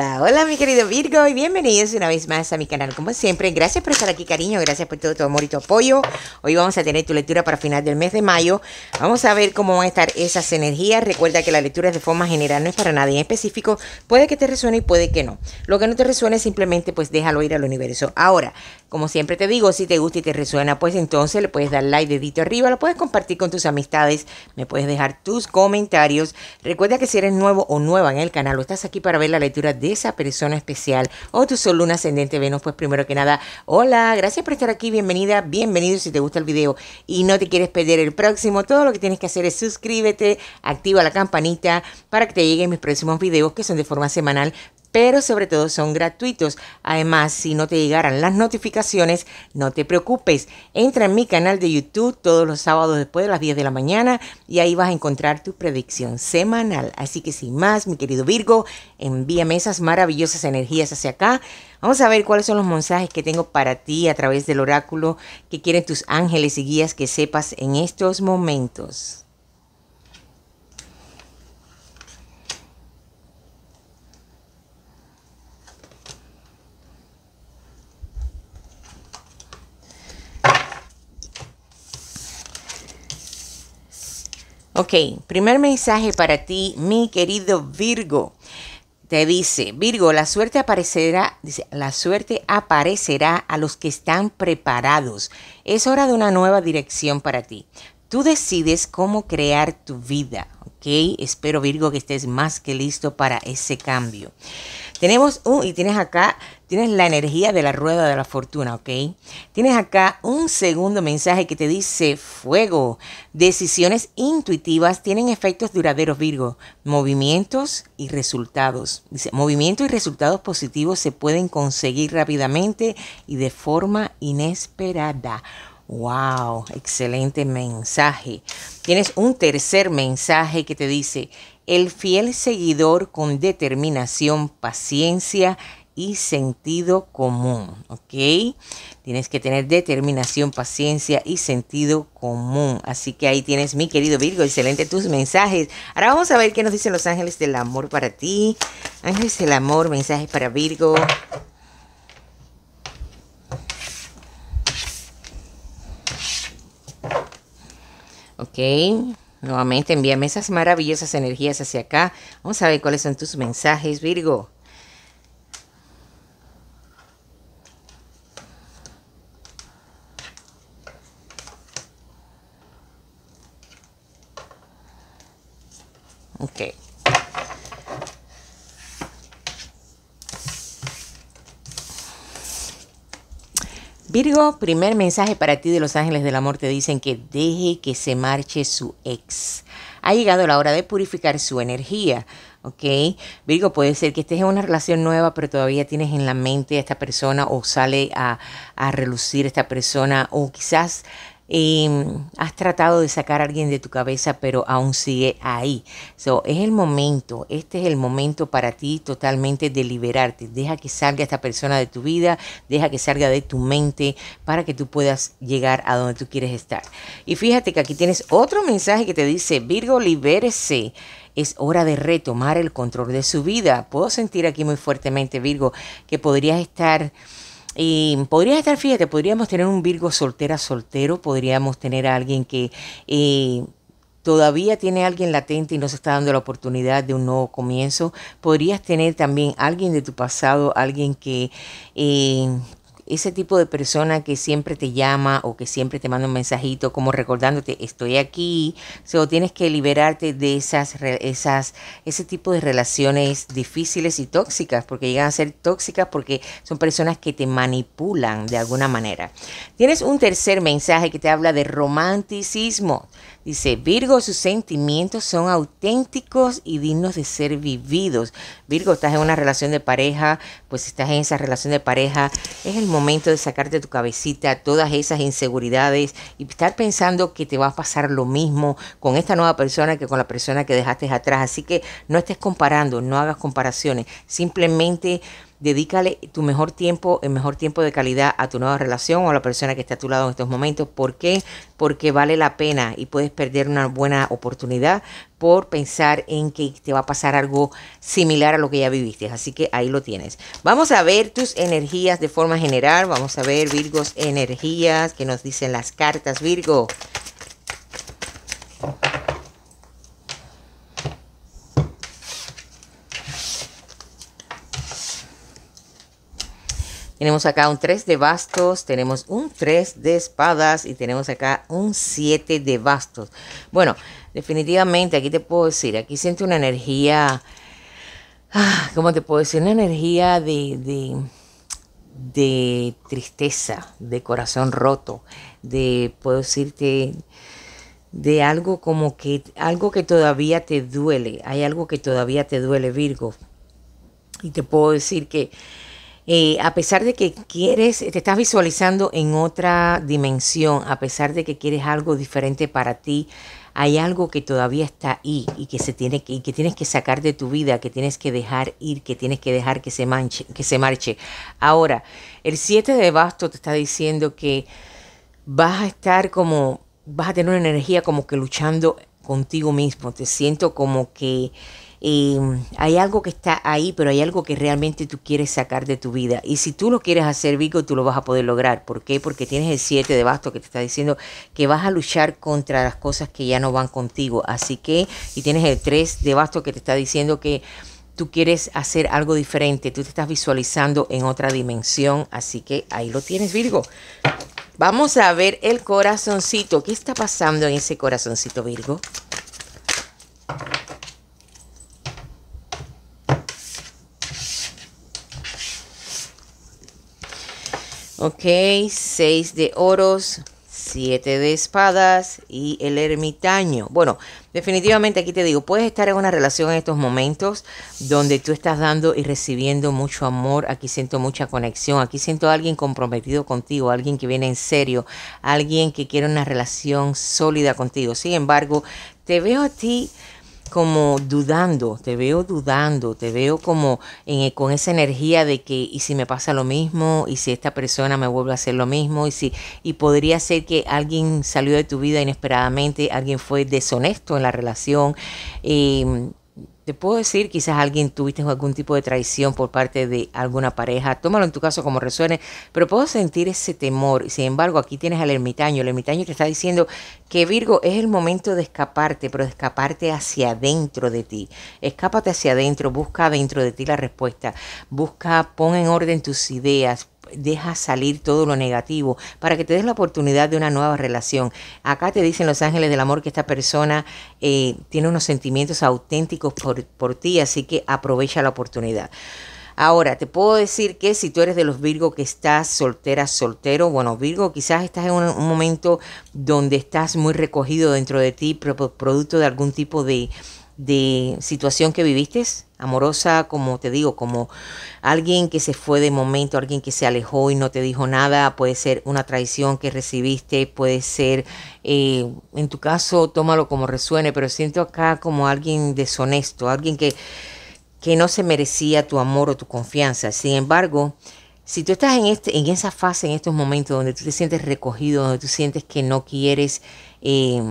Hola, hola mi querido Virgo y bienvenidos una vez más a mi canal como siempre. Gracias por estar aquí cariño, gracias por todo tu amor y tu apoyo. Hoy vamos a tener tu lectura para final del mes de mayo. Vamos a ver cómo van a estar esas energías. Recuerda que la lectura es de forma general, no es para nadie en específico. Puede que te resuene y puede que no. Lo que no te resuene simplemente pues déjalo ir al universo. Ahora, como siempre te digo, si te gusta y te resuena, pues entonces le puedes dar like, dedito arriba, lo puedes compartir con tus amistades, me puedes dejar tus comentarios. Recuerda que si eres nuevo o nueva en el canal o estás aquí para ver la lectura de esa persona especial o tu solo un ascendente Venus, pues primero que nada, hola, gracias por estar aquí, bienvenida, bienvenido si te gusta el video y no te quieres perder el próximo, todo lo que tienes que hacer es suscríbete, activa la campanita para que te lleguen mis próximos videos que son de forma semanal pero sobre todo son gratuitos. Además, si no te llegaran las notificaciones, no te preocupes. Entra en mi canal de YouTube todos los sábados después de las 10 de la mañana y ahí vas a encontrar tu predicción semanal. Así que sin más, mi querido Virgo, envíame esas maravillosas energías hacia acá. Vamos a ver cuáles son los mensajes que tengo para ti a través del oráculo que quieren tus ángeles y guías que sepas en estos momentos. Ok, primer mensaje para ti, mi querido Virgo. Te dice, Virgo, la suerte aparecerá, la suerte aparecerá a los que están preparados. Es hora de una nueva dirección para ti. Tú decides cómo crear tu vida, espero Virgo que estés más que listo para ese cambio. Tenemos un, y tienes acá, tienes la energía de la rueda de la fortuna, ¿ok? Tienes acá un segundo mensaje que te dice fuego. Decisiones intuitivas tienen efectos duraderos, Virgo. Movimientos y resultados. Dice, movimientos y resultados positivos se pueden conseguir rápidamente y de forma inesperada. Wow, excelente mensaje. Tienes un tercer mensaje que te dice, el fiel seguidor con determinación, paciencia y sentido común, ¿ok? Tienes que tener determinación, paciencia y sentido común. Así que ahí tienes, mi querido Virgo, excelente tus mensajes. Ahora vamos a ver qué nos dicen los ángeles del amor para ti. Ángeles del amor, mensajes para Virgo. Ok. Nuevamente envíame esas maravillosas energías hacia acá. Vamos a ver cuáles son tus mensajes, Virgo. Virgo, primer mensaje para ti de los ángeles del amor te dicen que deje que se marche su ex. Ha llegado la hora de purificar su energía. ¿ok? Virgo, puede ser que estés en una relación nueva, pero todavía tienes en la mente a esta persona o sale a, a relucir esta persona o quizás y mm, has tratado de sacar a alguien de tu cabeza, pero aún sigue ahí. So, es el momento, este es el momento para ti totalmente de liberarte. Deja que salga esta persona de tu vida, deja que salga de tu mente para que tú puedas llegar a donde tú quieres estar. Y fíjate que aquí tienes otro mensaje que te dice, Virgo, libérese. Es hora de retomar el control de su vida. Puedo sentir aquí muy fuertemente, Virgo, que podrías estar y podrías estar, fíjate, podríamos tener un Virgo soltera soltero, podríamos tener a alguien que eh, todavía tiene alguien latente y nos está dando la oportunidad de un nuevo comienzo. Podrías tener también alguien de tu pasado, alguien que eh, ese tipo de persona que siempre te llama o que siempre te manda un mensajito como recordándote estoy aquí, o tienes que liberarte de esas, esas, ese tipo de relaciones difíciles y tóxicas, porque llegan a ser tóxicas porque son personas que te manipulan de alguna manera. Tienes un tercer mensaje que te habla de romanticismo. Dice, Virgo, sus sentimientos son auténticos y dignos de ser vividos. Virgo, estás en una relación de pareja, pues estás en esa relación de pareja. Es el momento de sacarte tu cabecita todas esas inseguridades y estar pensando que te va a pasar lo mismo con esta nueva persona que con la persona que dejaste atrás. Así que no estés comparando, no hagas comparaciones. Simplemente... Dedícale tu mejor tiempo, el mejor tiempo de calidad a tu nueva relación o a la persona que está a tu lado en estos momentos. ¿Por qué? Porque vale la pena y puedes perder una buena oportunidad por pensar en que te va a pasar algo similar a lo que ya viviste. Así que ahí lo tienes. Vamos a ver tus energías de forma general. Vamos a ver, Virgos, energías que nos dicen las cartas, Virgo. Tenemos acá un 3 de bastos, tenemos un 3 de espadas y tenemos acá un 7 de bastos. Bueno, definitivamente aquí te puedo decir, aquí siento una energía, ah, ¿cómo te puedo decir? Una energía de, de, de tristeza, de corazón roto, de, puedo decirte, de algo como que, algo que todavía te duele, hay algo que todavía te duele Virgo. Y te puedo decir que eh, a pesar de que quieres, te estás visualizando en otra dimensión, a pesar de que quieres algo diferente para ti, hay algo que todavía está ahí y que se tiene que, que tienes que sacar de tu vida, que tienes que dejar ir, que tienes que dejar que se manche, que se marche. Ahora, el 7 de basto te está diciendo que vas a estar como vas a tener una energía como que luchando contigo mismo. Te siento como que eh, hay algo que está ahí, pero hay algo que realmente tú quieres sacar de tu vida. Y si tú lo quieres hacer, Virgo, tú lo vas a poder lograr. ¿Por qué? Porque tienes el 7 de basto que te está diciendo que vas a luchar contra las cosas que ya no van contigo. Así que, y tienes el 3 de basto que te está diciendo que tú quieres hacer algo diferente, tú te estás visualizando en otra dimensión, así que ahí lo tienes Virgo. Vamos a ver el corazoncito, ¿qué está pasando en ese corazoncito Virgo? Ok, 6 de oros, 7 de espadas y el ermitaño. Bueno, definitivamente aquí te digo, puedes estar en una relación en estos momentos donde tú estás dando y recibiendo mucho amor. Aquí siento mucha conexión, aquí siento a alguien comprometido contigo, alguien que viene en serio, alguien que quiere una relación sólida contigo. Sin embargo, te veo a ti como dudando, te veo dudando, te veo como e, con esa energía de que y si me pasa lo mismo, y si esta persona me vuelve a hacer lo mismo, y si y podría ser que alguien salió de tu vida inesperadamente, alguien fue deshonesto en la relación, em, te puedo decir, quizás alguien tuviste algún tipo de traición por parte de alguna pareja, tómalo en tu caso como resuene, pero puedo sentir ese temor. Sin embargo, aquí tienes al ermitaño, el ermitaño te está diciendo que Virgo es el momento de escaparte, pero de escaparte hacia adentro de ti. Escápate hacia adentro, busca adentro de ti la respuesta, busca, pon en orden tus ideas, deja salir todo lo negativo para que te des la oportunidad de una nueva relación. Acá te dicen los ángeles del amor que esta persona eh, tiene unos sentimientos auténticos por, ti, así que aprovecha la oportunidad. Ahora, te puedo decir que si tú eres de los Virgo que estás soltera, soltero, bueno, Virgo, quizás estás en un, momento donde estás muy recogido dentro de ti, producto de algún tipo de, de situación que viviste, amorosa, como te digo, como alguien que se fue de momento, alguien que se alejó y no te dijo nada, puede ser una traición que recibiste, puede ser, eh, en tu caso, tómalo como resuene, pero siento acá como alguien deshonesto, alguien que, que no se merecía tu amor o tu confianza. Sin embargo, si tú estás en, este, en esa fase, en estos momentos donde tú te sientes recogido, donde tú sientes que no quieres... Eh,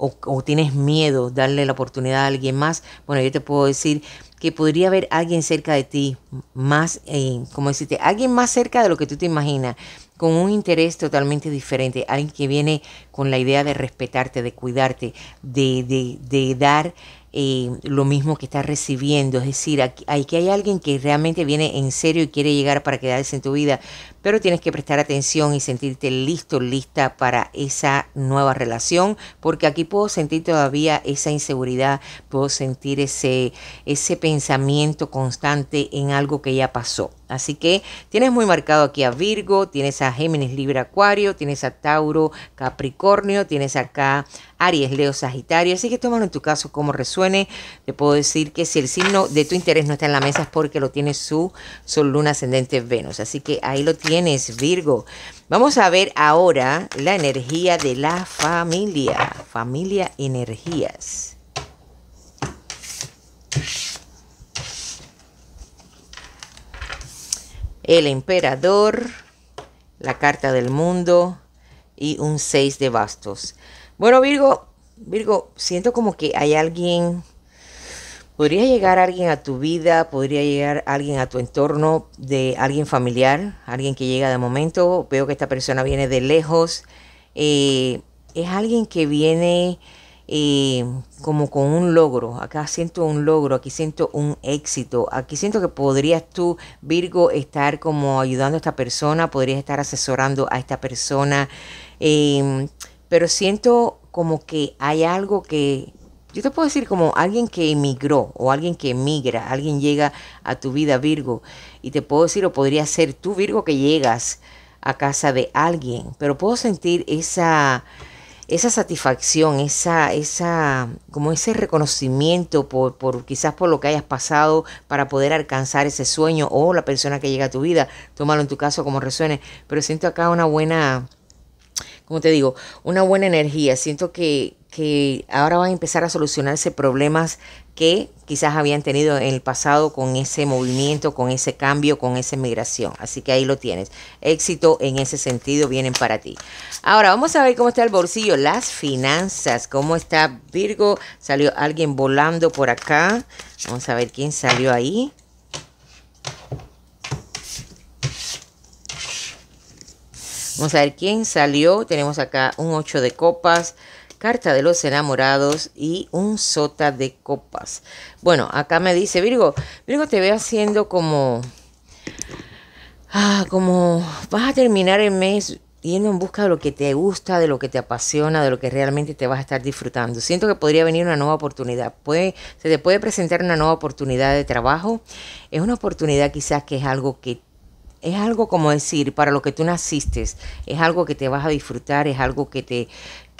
o, tienes miedo darle la oportunidad a alguien más, bueno, yo te puedo decir que podría haber alguien cerca de ti, más, eh, como decirte, alguien más cerca de lo que tú te imaginas, con un interés totalmente diferente, alguien que viene con la idea de respetarte, de cuidarte, de, de, dar eh, lo mismo que estás recibiendo, es decir, aquí, aquí hay alguien que realmente viene en serio y quiere llegar para quedarse en tu vida, pero tienes que prestar atención y sentirte listo, lista para esa nueva relación, porque aquí puedo sentir todavía esa inseguridad, puedo sentir ese, ese pensamiento constante en algo que ya pasó. Así que tienes muy marcado aquí a Virgo, tienes a Géminis, libre Acuario, tienes a Tauro, Capricornio, tienes acá Aries, Leo, Sagitario. Así que tómalo en tu caso como resuene. Te puedo decir que si el signo de tu interés no está en la mesa es porque lo tiene su Sol, Luna, Ascendente, Venus. Así que ahí lo tienes tienes, Virgo. Vamos a ver ahora la energía de la familia. Familia energías. El emperador, la carta del mundo y un 6 de bastos. Bueno, Virgo, Virgo, siento como que hay alguien podría llegar alguien a tu vida, podría llegar alguien a tu entorno, de alguien familiar, alguien que llega de momento, veo que esta persona viene de lejos, eh, es alguien que viene eh, como con un logro, acá siento un logro, aquí siento un éxito, aquí siento que podrías tú, Virgo, estar como ayudando a esta persona, podrías estar asesorando a esta persona, eh, pero siento como que hay algo que yo te puedo decir como alguien que emigró o alguien que emigra, alguien llega a tu vida Virgo y te puedo decir o podría ser tú Virgo que llegas a casa de alguien, pero puedo sentir esa esa satisfacción, esa, esa, como ese reconocimiento por, por, quizás por lo que hayas pasado para poder alcanzar ese sueño o la persona que llega a tu vida, tómalo en tu caso como resuene, pero siento acá una buena, como te digo, una buena energía, siento que, que ahora van a empezar a solucionarse problemas que quizás habían tenido en el pasado con ese movimiento, con ese cambio, con esa migración. Así que ahí lo tienes. Éxito en ese sentido vienen para ti. Ahora vamos a ver cómo está el bolsillo, las finanzas, cómo está Virgo. Salió alguien volando por acá. Vamos a ver quién salió ahí. Vamos a ver quién salió. Tenemos acá un 8 de copas. Carta de los enamorados y un sota de copas. Bueno, acá me dice Virgo, Virgo te ve haciendo como... Ah, como vas a terminar el mes yendo en busca de lo que te gusta, de lo que te apasiona, de lo que realmente te vas a estar disfrutando. Siento que podría venir una nueva oportunidad. se te puede presentar una nueva oportunidad de trabajo. Es una oportunidad quizás que es algo que es algo como decir, para lo que tú naciste, es algo que te vas a disfrutar, es algo que te,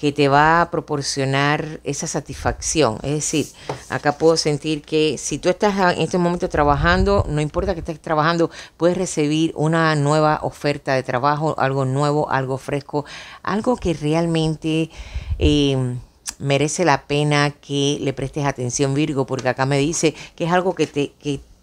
que te va a proporcionar esa satisfacción. Es decir, acá puedo sentir que si tú estás en este momento trabajando, no importa que estés trabajando, puedes recibir una nueva oferta de trabajo, algo nuevo, algo fresco, algo que realmente... Em, merece la pena que le prestes atención Virgo, porque acá me dice que es algo que te,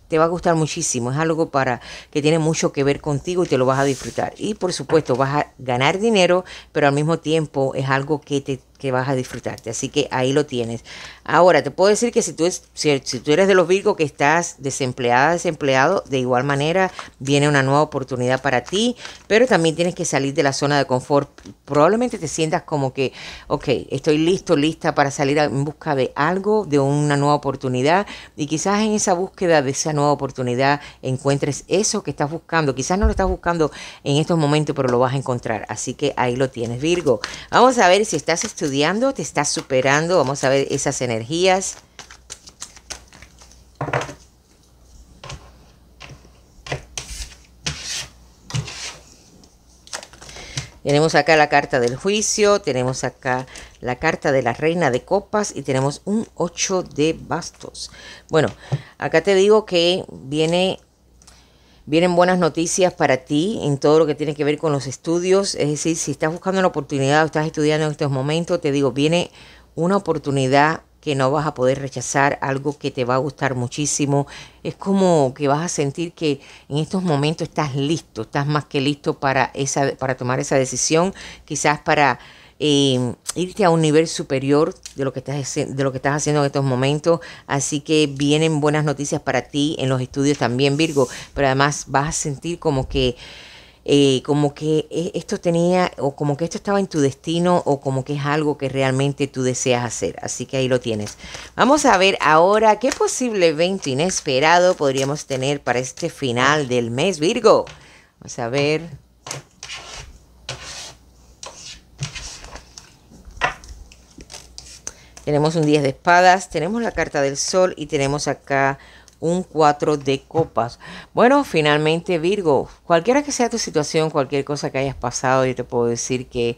te va a gustar muchísimo. Es algo para que tiene mucho que ver contigo y te lo vas a disfrutar. Y por supuesto, vas a ganar dinero, pero al mismo tiempo es algo que te que vas a disfrutarte. Así que ahí lo tienes. Ahora, te puedo decir que si tú, es, si, tú eres de los Virgo que estás desempleada, desempleado, de igual manera viene una nueva oportunidad para ti, pero también tienes que salir de la zona de confort. Probablemente te sientas como que, ok, estoy listo, lista para salir en busca de algo, de una nueva oportunidad, y quizás en esa búsqueda de esa nueva oportunidad encuentres eso que estás buscando. Quizás no lo estás buscando en estos momentos, pero lo vas a encontrar. Así que ahí lo tienes, Virgo. Vamos a ver si estás estudiando estudiando, te estás superando. Vamos a ver esas energías. Tenemos acá la carta del juicio, tenemos acá la carta de la reina de copas y tenemos un 8 de bastos. Bueno, acá te digo que viene Vienen buenas noticias para ti en todo lo que tiene que ver con los estudios. Es decir, si estás buscando una oportunidad o estás estudiando en estos momentos, te digo, viene una oportunidad que no vas a poder rechazar, algo que te va a gustar muchísimo. Es como que vas a sentir que en estos momentos estás listo, estás más que listo para, esa, para tomar esa decisión, quizás para Em, irte a un nivel superior de lo, que estás, de lo que estás haciendo en estos momentos. Así que vienen buenas noticias para ti en los estudios también, Virgo. Pero además vas a sentir como que... Eh, como que e, esto tenía o como que esto estaba en tu destino o como que es algo que realmente tú deseas hacer. Así que ahí lo tienes. Vamos a ver ahora qué posible evento inesperado podríamos tener para este final del mes, Virgo. Vamos a ver. Tenemos un 10 de espadas, tenemos la carta del sol y tenemos acá un 4 de copas. Bueno, finalmente Virgo, cualquiera que sea tu situación, cualquier cosa que hayas pasado, yo te puedo decir que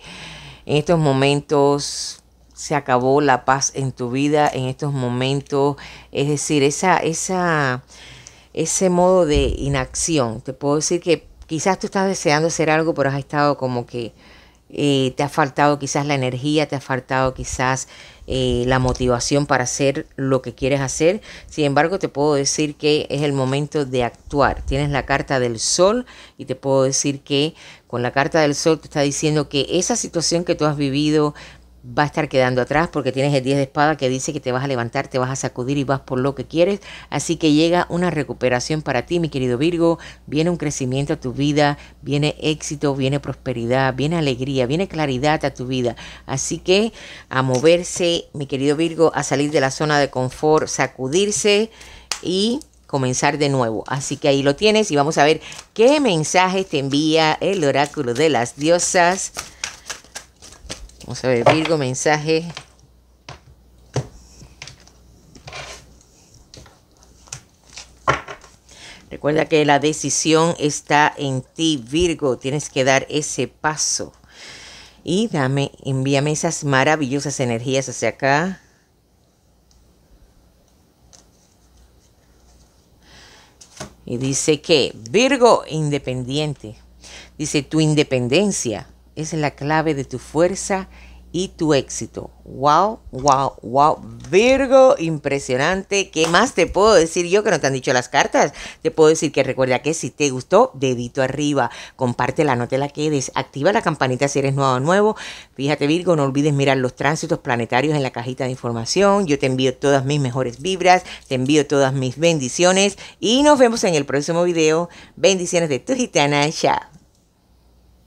en estos momentos se acabó la paz en tu vida, en estos momentos, es decir, esa, esa, ese modo de inacción. Te puedo decir que quizás tú estás deseando hacer algo, pero has estado como que eh, te ha faltado quizás la energía, te ha faltado quizás eh, la motivación para hacer lo que quieres hacer. Sin embargo, te puedo decir que es el momento de actuar. Tienes la carta del sol y te puedo decir que con la carta del sol te está diciendo que esa situación que tú has vivido, va a estar quedando atrás porque tienes el 10 de espada que dice que te vas a levantar, te vas a sacudir y vas por lo que quieres. Así que llega una recuperación para ti, mi querido Virgo. Viene un crecimiento a tu vida, viene éxito, viene prosperidad, viene alegría, viene claridad a tu vida. Así que a moverse, mi querido Virgo, a salir de la zona de confort, sacudirse y comenzar de nuevo. Así que ahí lo tienes y vamos a ver qué mensaje te envía el oráculo de las diosas Vamos a ver, Virgo, mensaje. Recuerda que la decisión está en ti, Virgo. Tienes que dar ese paso. Y dame, envíame esas maravillosas energías hacia acá. Y dice que Virgo independiente. Dice tu independencia es la clave de tu fuerza y tu éxito. Wow, wow, wow. Virgo, impresionante. ¿Qué más te puedo decir yo que no te han dicho las cartas? Te puedo decir que recuerda que si te gustó, dedito arriba, compártela, no te la quedes, activa la campanita si eres nuevo o nuevo. Fíjate Virgo, no olvides mirar los tránsitos planetarios en la cajita de información. Yo te envío todas mis mejores vibras, te envío todas mis bendiciones y nos vemos en el próximo video. Bendiciones de tu gitana. Chao.